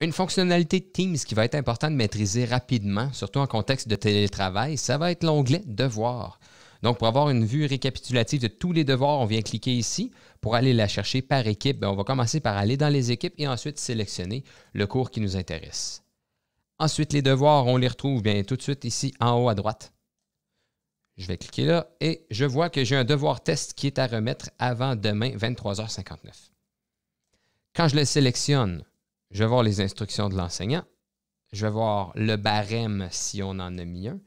Une fonctionnalité Teams qui va être importante de maîtriser rapidement, surtout en contexte de télétravail, ça va être l'onglet Devoirs. Donc, pour avoir une vue récapitulative de tous les devoirs, on vient cliquer ici. Pour aller la chercher par équipe, ben, on va commencer par aller dans les équipes et ensuite sélectionner le cours qui nous intéresse. Ensuite, les devoirs, on les retrouve bien tout de suite ici en haut à droite. Je vais cliquer là et je vois que j'ai un devoir test qui est à remettre avant demain 23h59. Quand je le sélectionne, je vais voir les instructions de l'enseignant. Je vais voir le barème si on en a mis un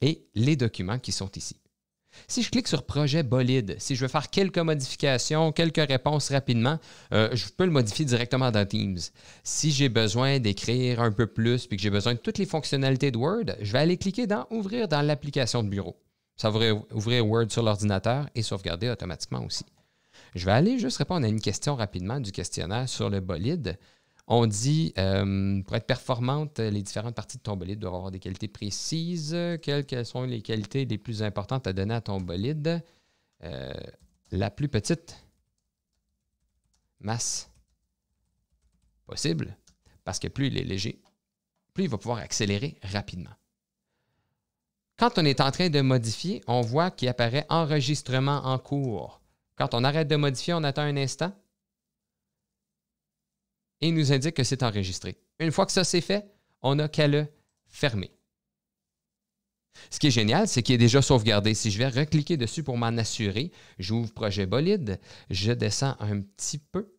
et les documents qui sont ici. Si je clique sur Projet Bolide, si je veux faire quelques modifications, quelques réponses rapidement, euh, je peux le modifier directement dans Teams. Si j'ai besoin d'écrire un peu plus puis que j'ai besoin de toutes les fonctionnalités de Word, je vais aller cliquer dans Ouvrir dans l'application de bureau. Ça va ouvrir Word sur l'ordinateur et sauvegarder automatiquement aussi. Je vais aller juste répondre à une question rapidement du questionnaire sur le bolide. On dit, euh, pour être performante, les différentes parties de ton bolide doivent avoir des qualités précises. Quelles, sont les qualités les plus importantes à donner à ton bolide? Euh, la plus petite masse possible, parce que plus il est léger, plus il va pouvoir accélérer rapidement. Quand on est en train de modifier, on voit qu'il apparaît enregistrement en cours. Quand on arrête de modifier, on attend un instant, et nous indique que c'est enregistré. Une fois que ça c'est fait, on n'a qu'à le fermer. Ce qui est génial, c'est qu'il est déjà sauvegardé. Si je vais recliquer dessus pour m'en assurer, j'ouvre Projet Bolide, je descends un petit peu.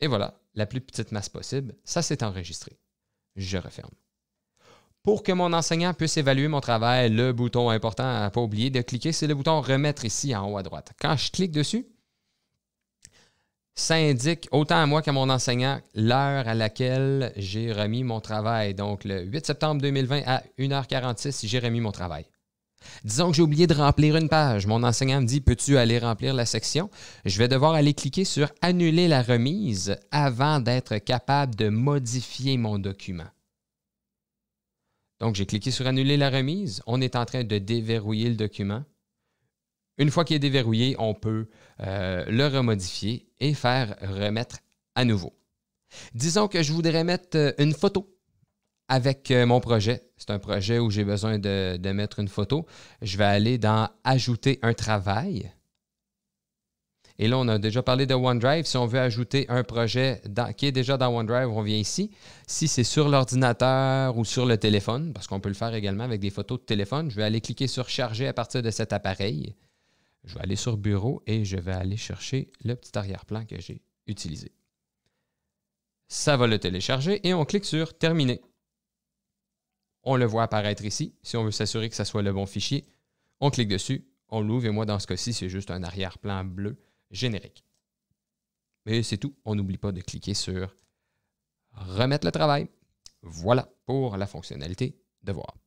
Et voilà, la plus petite masse possible, ça s'est enregistré. Je referme. Pour que mon enseignant puisse évaluer mon travail, le bouton important à ne pas oublier de cliquer, c'est le bouton Remettre ici en haut à droite. Quand je clique dessus, ça indique autant à moi qu'à mon enseignant l'heure à laquelle j'ai remis mon travail. Donc, le 8 septembre 2020 à 1h46, j'ai remis mon travail. Disons que j'ai oublié de remplir une page. Mon enseignant me dit Peux-tu aller remplir la section Je vais devoir aller cliquer sur Annuler la remise avant d'être capable de modifier mon document. Donc, j'ai cliqué sur Annuler la remise. On est en train de déverrouiller le document. Une fois qu'il est déverrouillé, on peut euh, le remodifier et faire remettre à nouveau. Disons que je voudrais mettre euh, une photo avec euh, mon projet. C'est un projet où j'ai besoin de, mettre une photo. Je vais aller dans Ajouter un travail. Et là, on a déjà parlé de OneDrive. Si on veut ajouter un projet qui est déjà dans OneDrive, on vient ici. Si c'est sur l'ordinateur ou sur le téléphone, parce qu'on peut le faire également avec des photos de téléphone, je vais aller cliquer sur Charger à partir de cet appareil. Je vais aller sur Bureau et je vais aller chercher le petit arrière-plan que j'ai utilisé. Ça va le télécharger et on clique sur Terminer. On le voit apparaître ici. Si on veut s'assurer que ça soit le bon fichier, on clique dessus, on l'ouvre et moi, dans ce cas-ci, c'est juste un arrière-plan bleu générique. Mais c'est tout. On n'oublie pas de cliquer sur Remettre le travail. Voilà pour la fonctionnalité de voir.